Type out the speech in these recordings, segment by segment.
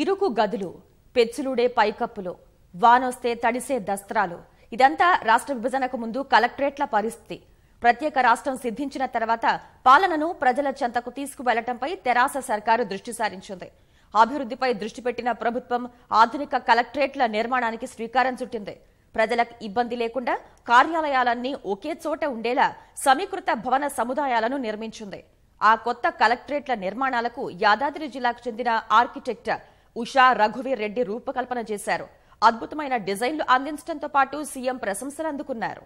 ఇరుకు గదులు పెచ్చులుడే పైకప్పులు వానొస్తే తడిసే దస్త్రాలు ఇదంతా రాష్ట్ర విభజనకు ముందు కలెక్టరేట్ల పరిస్థితి ప్రత్యేక రాష్ట్రం సిద్ధించిన తర్వాత పాలనను ప్రజల చెంతకు తీసుకువెళ్లటంపై తెరాస సర్కారు దృష్టి సారించింది అభివృద్ధిపై దృష్టి పెట్టిన ప్రభుత్వం ఆధునిక కలెక్టరేట్ల నిర్మాణానికి శ్రీకారం చుట్టింది ప్రజలకు ఇబ్బంది లేకుండా కార్యాలయాలన్నీ ఒకే చోట ఉండేలా సమీకృత భవన సముదాయాలను నిర్మించింది ఆ కొత్త కలెక్టరేట్ల నిర్మాణాలకు యాదాద్రి జిల్లాకు చెందిన ఆర్కిటెక్ట్ ఉషా రఘువీర్ రెడ్డి రూపకల్పన చేశారు అద్భుతమైన డిజైన్లు అందించడంతో పాటు సీఎం ప్రశంసలు అందుకున్నారు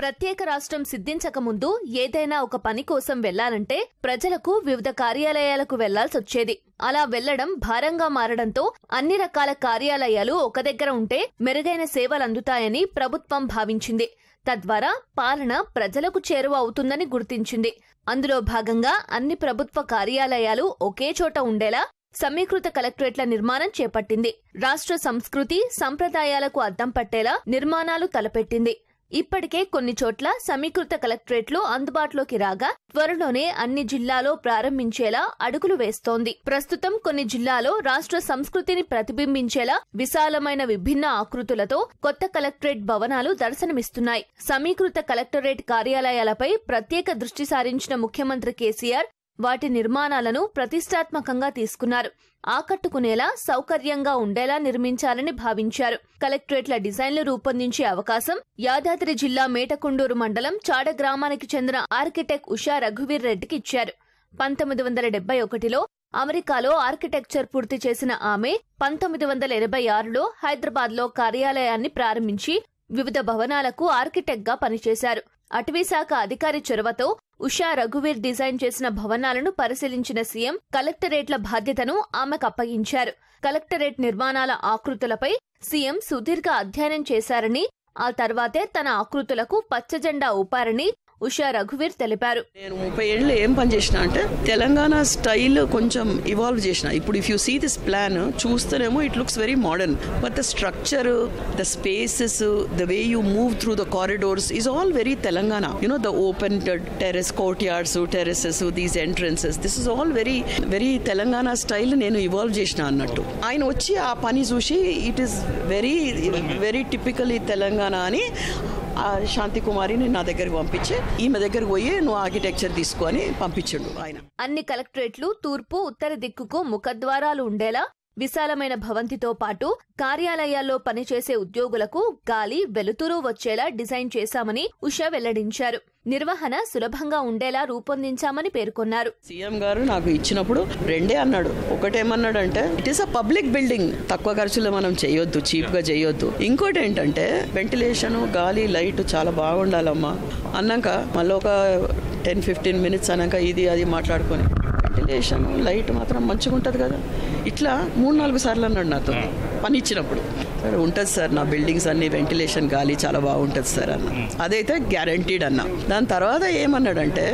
ప్రత్యేక రాష్ట్రం సిద్ధించక ముందు ఏదైనా ఒక పని కోసం వెళ్లాలంటే ప్రజలకు వివిధ కార్యాలయాలకు వెళ్లాల్సొచ్చేది అలా వెళ్లడం భారంగా మారడంతో అన్ని రకాల కార్యాలయాలు ఒక దగ్గర ఉంటే మెరుగైన సేవలందుతాయని ప్రభుత్వం భావించింది తద్వారా పాలన ప్రజలకు చేరువ అవుతుందని గుర్తించింది అందులో భాగంగా అన్ని ప్రభుత్వ కార్యాలయాలు ఒకే చోట ఉండేలా సమీకృత కలెక్టరేట్ల నిర్మాణం చేపట్టింది రాష్ట్ర సంస్కృతి సంప్రదాయాలకు అద్దం పట్టేలా నిర్మాణాలు తలపెట్టింది ఇప్పటికే కొన్ని చోట్ల సమీకృత కలెక్టరేట్లు అందుబాటులోకి రాగా త్వరలోనే అన్ని జిల్లాలో ప్రారంభించేలా అడుగులు వేస్తోంది ప్రస్తుతం కొన్ని జిల్లాలో రాష్ట్ర సంస్కృతిని ప్రతిబింబించేలా విశాలమైన విభిన్న ఆకృతులతో కొత్త కలెక్టరేట్ భవనాలు దర్శనమిస్తున్నాయి సమీకృత కలెక్టరేట్ కార్యాలయాలపై ప్రత్యేక దృష్టి సారించిన ముఖ్యమంత్రి కేసీఆర్ వాటి నిర్మాణాలను ప్రతిష్టాత్మకంగా తీసుకున్నారు ఆకట్టుకునేలా సౌకర్యంగా ఉండేలా నిర్మించాలని భావించారు కలెక్టరేట్ల డిజైన్లు రూపొందించే అవకాశం యాదాద్రి జిల్లా మేటకొండూరు మండలం చాడ గ్రామానికి చెందిన ఆర్కిటెక్ ఉషా రఘువీర్ రెడ్డికి ఇచ్చారు పంతొమ్మిది వందల డెబ్బై ఒకటిలో అమెరికాలో ఆర్కిటెక్చర్ పూర్తి చేసిన ఆమె పంతొమ్మిది వందల ఇరవై ఆరులో హైదరాబాద్లో కార్యాలయాన్ని ప్రారంభించి వివిధ భవనాలకు ఆర్కిటెక్ట్గా పనిచేశారు అటవీశాఖ అధికారి చొరవతో ఉషా రఘువీర్ డిజైన్ చేసిన భవనాలను పరిశీలించిన సీఎం కలెక్టరేట్ల బాధ్యతను ఆమెకు అప్పగించారు కలెక్టరేట్ నిర్మాణాల ఆకృతులపై సీఎం సుదీర్ఘ అధ్యయనం చేశారని ఆ తర్వాతే తన ఆకృతులకు పచ్చజెండా ఊపారని ఉషా రఘువీర్ తెలిపారు నేను ముప్పై ఏళ్ళు ఏం పని చేసిన అంటే తెలంగాణ స్టైల్ కొంచెం ఇవాల్వ్ చేసిన ఇప్పుడు if you see this plan చూస్తేనేమో it looks very modern but the structure the spaces the way you move through the corridors is all very Telangana you know the open terrace courtyards terraces these entrances this is all very very Telangana style నేను involve చేసిన అన్నట్టు ఆయన వచ్చి ఆ పని చూసి it is very very typically Telangana అని శాంతి కుమారిని నా దగ్గరకు పంపించి ఈమె దగ్గరకు పోయి నువ్వు ఆర్కిటెక్చర్ తీసుకొని పంపించండు ఆయన అన్ని కలెక్టరేట్లు తూర్పు ఉత్తర దిక్కుకు ముఖద్వారాలు ఉండేలా విశాలమైన భవంతితో పాటు కార్యాలయాల్లో పనిచేసే ఉద్యోగులకు గాలి వెలుతురు వచ్చేలా డిజైన్ చేశామని ఉష వెల్లడించారు నిర్వహణ సులభంగా ఉండేలా రూపొందించామని పేర్కొన్నారు సీఎం గారు నాకు ఇచ్చినప్పుడు రెండే అన్నాడు ఒకటేమన్నాడు అంటే it is a public building తక్కువ ఖర్చులో మనం చేయొద్దు చీప్ గా చేయొద్దు ఇంకోటి ఏంటంటే వెంటిలేషన్ గాలి లైట్ చాలా బాగుండాలమ్మా అన్నాక మళ్ళీ ఒక టెన్ ఫిఫ్టీన్ మినిట్స్ అన్నాక ఇది అది మాట్లాడుకొని వెంటిలేషన్ లైట్ మాత్రం మంచిగా ఉంటుంది కదా ఇట్లా మూడు నాలుగు సార్లు అన్నాడు నాతో పని ఇచ్చినప్పుడు సరే ఉంటుంది సార్ నా బిల్డింగ్స్ అన్ని వెంటిలేషన్ గాలి చాలా బాగుంటుంది సార్ అన్న అదైతే గ్యారంటీడ్ అన్న దాని తర్వాత ఏమన్నాడంటే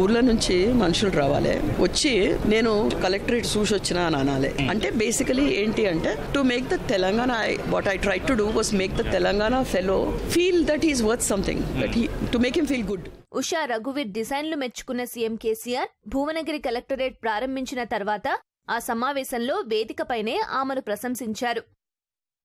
ఊర్ల నుంచి మనుషులు రావాలి వచ్చి నేను కలెక్టరేట్ చూసి వచ్చిన అని అనాలి అంటే బేసికలీ ఏంటి అంటే to make the Telangana I what I try to do was make the Telangana fellow feel that is worth something that to make him feel good Usha రఘువీర్ డిజైన్లు మెచ్చుకున్న సీఎం కేసీఆర్ భువనగిరి కలెక్టరేట్ ప్రారంభించిన తర్వాత ఆ సమావేశంలో వేదికపైనే ఆమెను ప్రశంసించారు